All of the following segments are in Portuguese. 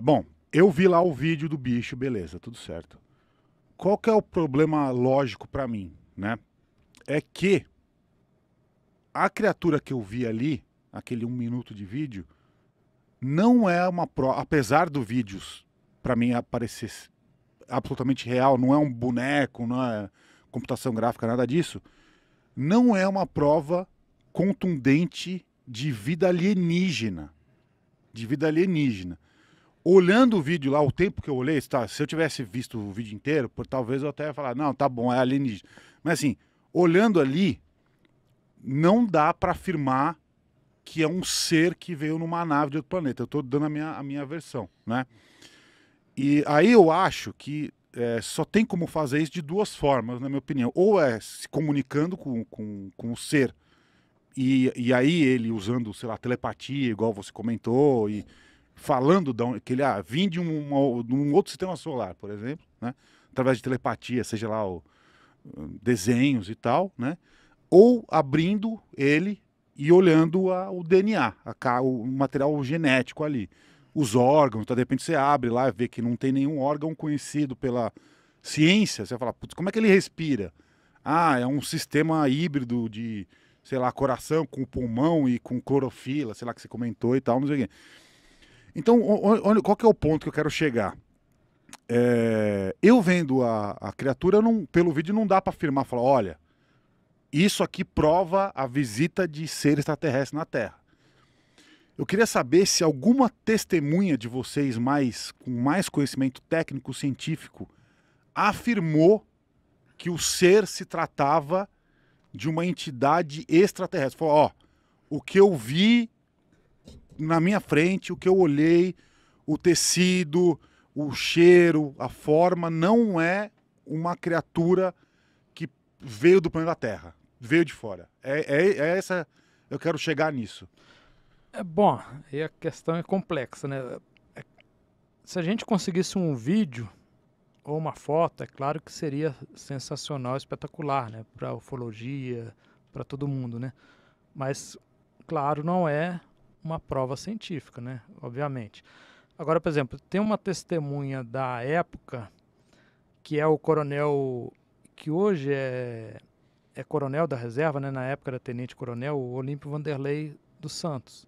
bom, eu vi lá o vídeo do bicho, beleza, tudo certo. Qual que é o problema lógico para mim, né? É que a criatura que eu vi ali, aquele um minuto de vídeo, não é uma prova, apesar do vídeos para mim aparecer absolutamente real, não é um boneco, não é computação gráfica, nada disso, não é uma prova contundente de vida alienígena, de vida alienígena olhando o vídeo lá, o tempo que eu olhei, tá, se eu tivesse visto o vídeo inteiro, por, talvez eu até ia falar, não, tá bom, é alienígena. Mas assim, olhando ali, não dá para afirmar que é um ser que veio numa nave de outro planeta. Eu estou dando a minha, a minha versão, né? E aí eu acho que é, só tem como fazer isso de duas formas, na minha opinião. Ou é se comunicando com, com, com o ser, e, e aí ele usando, sei lá, telepatia, igual você comentou, e falando da, que ele ah, vim de, um outro sistema solar, por exemplo, né? através de telepatia, seja lá o, hum, desenhos e tal, né? ou abrindo ele e olhando a, o DNA, a, o material genético ali. Os órgãos, tá? de repente você abre lá e vê que não tem nenhum órgão conhecido pela ciência, você fala, putz, como é que ele respira? Ah, é um sistema híbrido de, sei lá, coração com pulmão e com clorofila, sei lá que você comentou e tal, não sei o quê. Então, qual que é o ponto que eu quero chegar? É, eu vendo a, a criatura, não, pelo vídeo não dá para afirmar, falar, olha, isso aqui prova a visita de ser extraterrestre na Terra. Eu queria saber se alguma testemunha de vocês mais com mais conhecimento técnico científico afirmou que o ser se tratava de uma entidade extraterrestre. Falou, ó, o que eu vi na minha frente, o que eu olhei, o tecido, o cheiro, a forma, não é uma criatura que veio do planeta Terra, veio de fora. É, é, é essa, eu quero chegar nisso. É bom, e a questão é complexa, né? É, se a gente conseguisse um vídeo ou uma foto, é claro que seria sensacional, espetacular, né? Para ufologia, para todo mundo, né? Mas, claro, não é uma prova científica, né? Obviamente. Agora, por exemplo, tem uma testemunha da época que é o coronel que hoje é, é coronel da reserva, né? Na época era tenente coronel, o Olímpio Vanderlei dos Santos.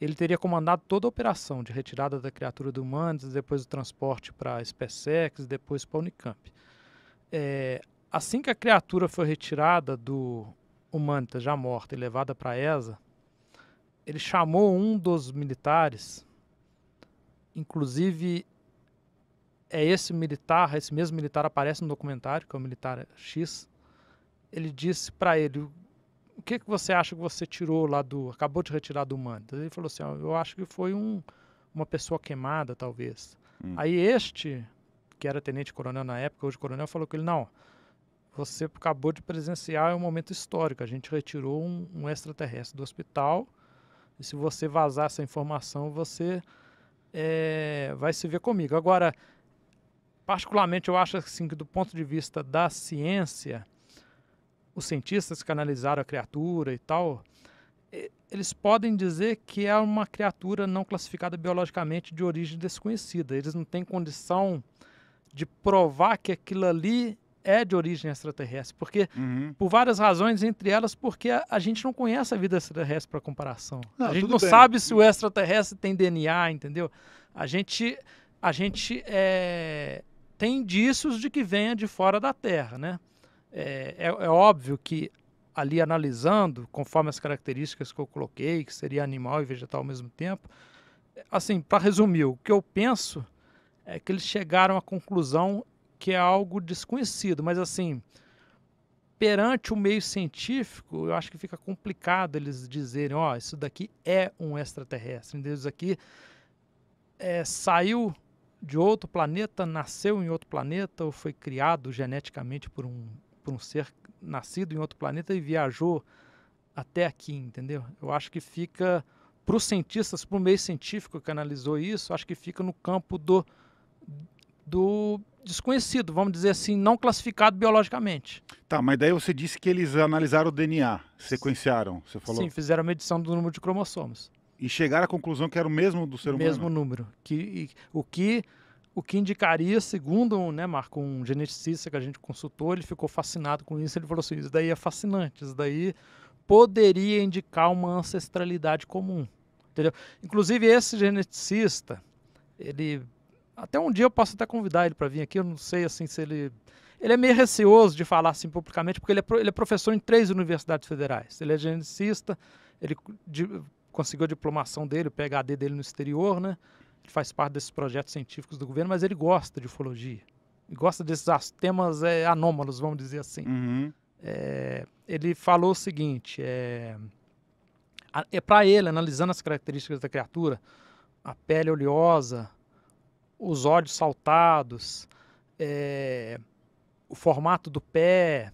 Ele teria comandado toda a operação de retirada da criatura do Mandes, depois o transporte para a SpaceX, depois para a Unicamp. É, assim que a criatura foi retirada do Humanitas, já morta, e levada para a ESA, ele chamou um dos militares, inclusive é esse militar, esse mesmo militar aparece no documentário, que é o militar X. Ele disse para ele: "O que que você acha que você tirou lá do, acabou de retirar do manto?" Ele falou assim: "Eu acho que foi um uma pessoa queimada, talvez". Hum. Aí este, que era tenente-coronel na época, hoje coronel, falou com ele: "Não, você acabou de presenciar um momento histórico. A gente retirou um, um extraterrestre do hospital e se você vazar essa informação, você é, vai se ver comigo. Agora, particularmente, eu acho assim, que do ponto de vista da ciência, os cientistas que analisaram a criatura e tal, eles podem dizer que é uma criatura não classificada biologicamente de origem desconhecida. Eles não têm condição de provar que aquilo ali é de origem extraterrestre, porque uhum. por várias razões, entre elas porque a, a gente não conhece a vida extraterrestre para comparação. Não, a gente não bem. sabe se o extraterrestre tem DNA, entendeu? A gente a gente é, tem indícios de que venha de fora da Terra, né? É, é, é, óbvio que ali analisando, conforme as características que eu coloquei, que seria animal e vegetal ao mesmo tempo, assim, para resumir, o que eu penso é que eles chegaram à conclusão que é algo desconhecido, mas assim, perante o meio científico, eu acho que fica complicado eles dizerem, ó, oh, isso daqui é um extraterrestre, entendeu? Isso daqui é, saiu de outro planeta, nasceu em outro planeta, ou foi criado geneticamente por um, por um ser nascido em outro planeta e viajou até aqui, entendeu? Eu acho que fica, para os cientistas, para o meio científico que analisou isso, acho que fica no campo do, do desconhecido, vamos dizer assim, não classificado biologicamente. Tá, mas daí você disse que eles analisaram o DNA, sequenciaram, você falou? Sim, fizeram a medição do número de cromossomos. E chegaram à conclusão que era o mesmo do ser humano? Mesmo número. Que, e, o, que, o que indicaria, segundo né, Marco, um geneticista que a gente consultou, ele ficou fascinado com isso, ele falou assim, isso daí é fascinante, isso daí poderia indicar uma ancestralidade comum. Entendeu? Inclusive esse geneticista, ele até um dia eu posso até convidar ele para vir aqui, eu não sei assim se ele ele é meio receoso de falar assim publicamente, porque ele é, ele é professor em três universidades federais. Ele é geneticista, ele de, conseguiu a diplomação dele, o PhD dele no exterior, né? Ele faz parte desses projetos científicos do governo, mas ele gosta de ufologia. Ele gosta desses temas é, anômalos, vamos dizer assim. Uhum. É, ele falou o seguinte: é, é para ele, analisando as características da criatura, a pele oleosa, os olhos saltados, é, o formato do pé,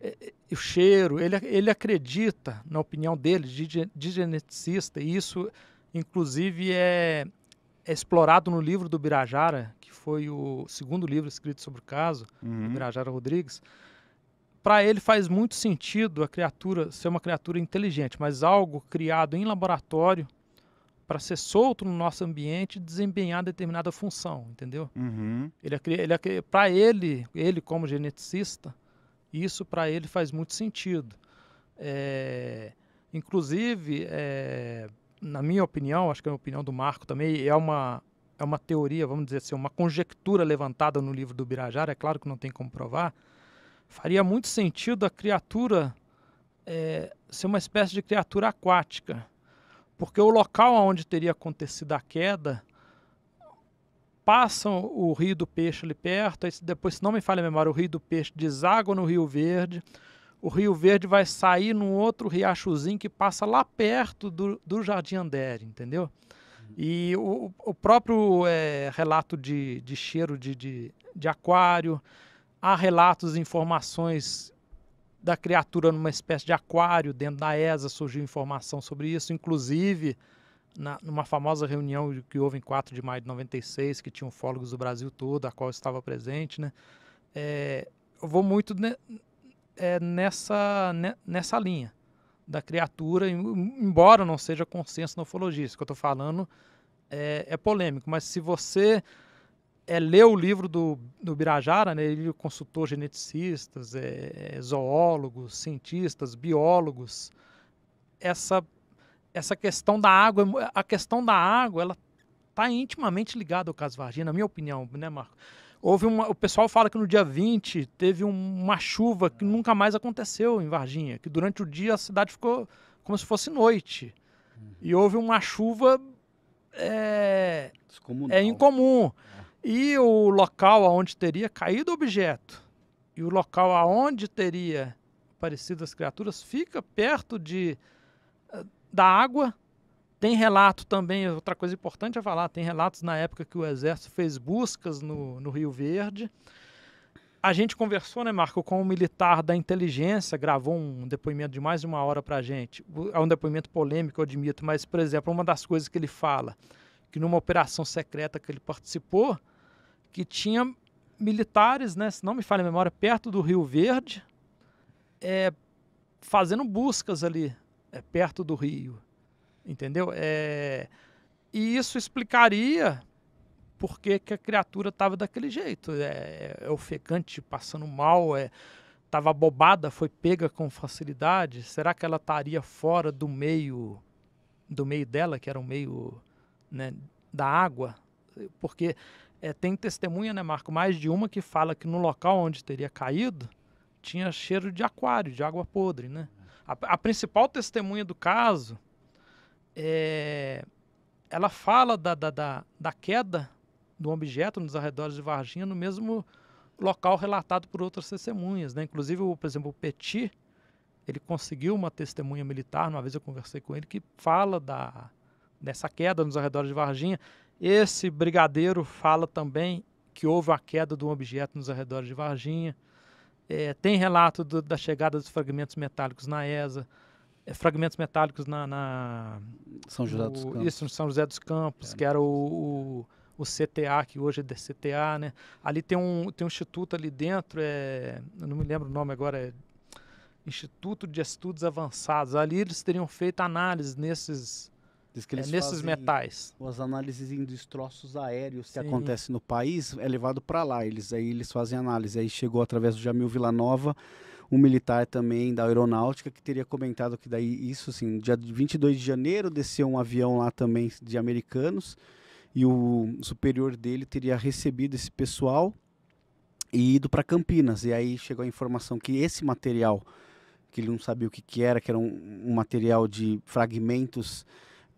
é, o cheiro. Ele, ele acredita, na opinião dele, de, de geneticista, e isso, inclusive, é, é, explorado no livro do Birajara, que foi o segundo livro escrito sobre o caso, uhum. do Birajara Rodrigues. Para ele faz muito sentido a criatura ser uma criatura inteligente, mas algo criado em laboratório para ser solto no nosso ambiente e desempenhar determinada função, entendeu? Uhum. Ele, ele, para ele, ele como geneticista, isso para ele faz muito sentido. É, inclusive, é, na minha opinião, acho que é a opinião do Marco também, é uma, é uma teoria, vamos dizer assim, uma conjectura levantada no livro do Birajara, é claro que não tem como provar, faria muito sentido a criatura é, ser uma espécie de criatura aquática, porque o local onde teria acontecido a queda passam o Rio do Peixe ali perto, depois, se não me falha a memória, o Rio do Peixe deságua no Rio Verde, o Rio Verde vai sair num outro riachozinho que passa lá perto do, do Jardim Andere, entendeu? E o, o próprio é, relato de, de cheiro de, de, de aquário, há relatos, informações da criatura numa espécie de aquário dentro da ESA, surgiu informação sobre isso, inclusive na, numa famosa reunião que houve em 4 de maio de 96, que tinham ufólogos do Brasil todo, a qual eu estava presente, né? É, eu vou muito ne, é, nessa, ne, nessa linha da criatura, embora não seja consenso na ufologia, isso que eu estou falando é, é polêmico, mas se você é ler o livro do, do Birajara, né? ele é consultou geneticistas, é, é, zoólogos, cientistas, biólogos. Essa, essa questão da água, a questão da água, ela está intimamente ligada ao caso Varginha, na minha opinião, né, Marco? Houve uma, o pessoal fala que no dia 20 teve uma chuva que nunca mais aconteceu em Varginha, que durante o dia a cidade ficou como se fosse noite. Uhum. E houve uma chuva é, é incomum. É e o local aonde teria caído o objeto e o local aonde teria aparecido as criaturas fica perto de eh, da água. Tem relato também, outra coisa importante a falar, tem relatos na época que o exército fez buscas no, no Rio Verde. A gente conversou, né, Marco, com um militar da inteligência, gravou um depoimento de mais de uma hora para gente. É um depoimento polêmico, eu admito, mas, por exemplo, uma das coisas que ele fala, que numa operação secreta que ele participou, que tinha militares, né, se não me falha a memória, perto do Rio Verde, é, fazendo buscas ali, é, perto do rio. Entendeu? É, e isso explicaria por que, que a criatura estava daquele jeito. É, é, é ofegante, passando mal, é estava bobada, foi pega com facilidade. Será que ela estaria fora do meio do meio dela, que era o meio né, da água? Porque é, tem testemunha, né, Marco? Mais de uma que fala que no local onde teria caído tinha cheiro de aquário, de água podre, né? A, a principal testemunha do caso é, ela fala da, da, da, da, queda do objeto nos arredores de Varginha no mesmo local relatado por outras testemunhas, né? Inclusive, por exemplo, o Petit, ele conseguiu uma testemunha militar, uma vez eu conversei com ele, que fala da, dessa queda nos arredores de Varginha. Esse brigadeiro fala também que houve a queda de um objeto nos arredores de Varginha. É, tem relato do, da chegada dos fragmentos metálicos na ESA, é, fragmentos metálicos na, na São José dos Campos. Isso, São José dos Campos, é. que era o, o, o, CTA, que hoje é DCTA, né? Ali tem um, tem um instituto ali dentro, é, não me lembro o nome agora, é Instituto de Estudos Avançados. Ali eles teriam feito análise nesses Diz que eles é, nesses metais. As análises em destroços aéreos Sim. que acontece no país é levado para lá. Eles aí eles fazem análise. Aí chegou através do Jamil Villanova, um militar também da aeronáutica que teria comentado que daí isso assim, dia 22 de janeiro desceu um avião lá também de americanos e o superior dele teria recebido esse pessoal e ido para Campinas. E aí chegou a informação que esse material que ele não sabia o que, que era, que era um, um material de fragmentos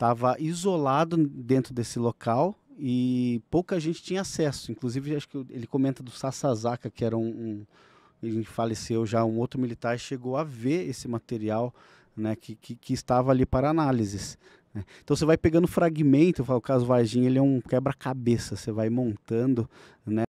estava isolado dentro desse local e pouca gente tinha acesso. Inclusive, acho que ele comenta do Sasazaka, que era um, um ele faleceu já, um outro militar chegou a ver esse material né, que, que, que estava ali para análises. Né? Então você vai pegando fragmento, o caso Varginha ele é um quebra-cabeça, você vai montando, né?